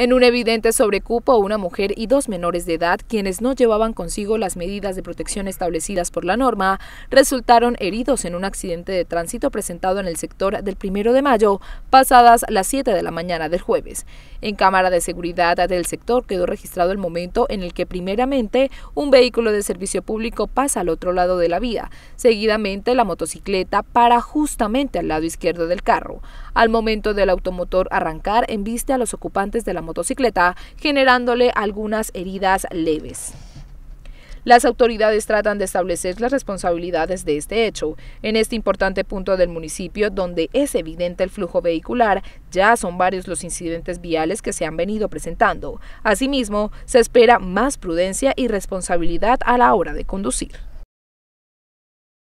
En un evidente sobrecupo, una mujer y dos menores de edad, quienes no llevaban consigo las medidas de protección establecidas por la norma, resultaron heridos en un accidente de tránsito presentado en el sector del primero de mayo, pasadas las 7 de la mañana del jueves. En cámara de seguridad del sector quedó registrado el momento en el que primeramente un vehículo de servicio público pasa al otro lado de la vía, seguidamente la motocicleta para justamente al lado izquierdo del carro. Al momento del automotor arrancar, en vista a los ocupantes de la motocicleta, generándole algunas heridas leves. Las autoridades tratan de establecer las responsabilidades de este hecho. En este importante punto del municipio, donde es evidente el flujo vehicular, ya son varios los incidentes viales que se han venido presentando. Asimismo, se espera más prudencia y responsabilidad a la hora de conducir.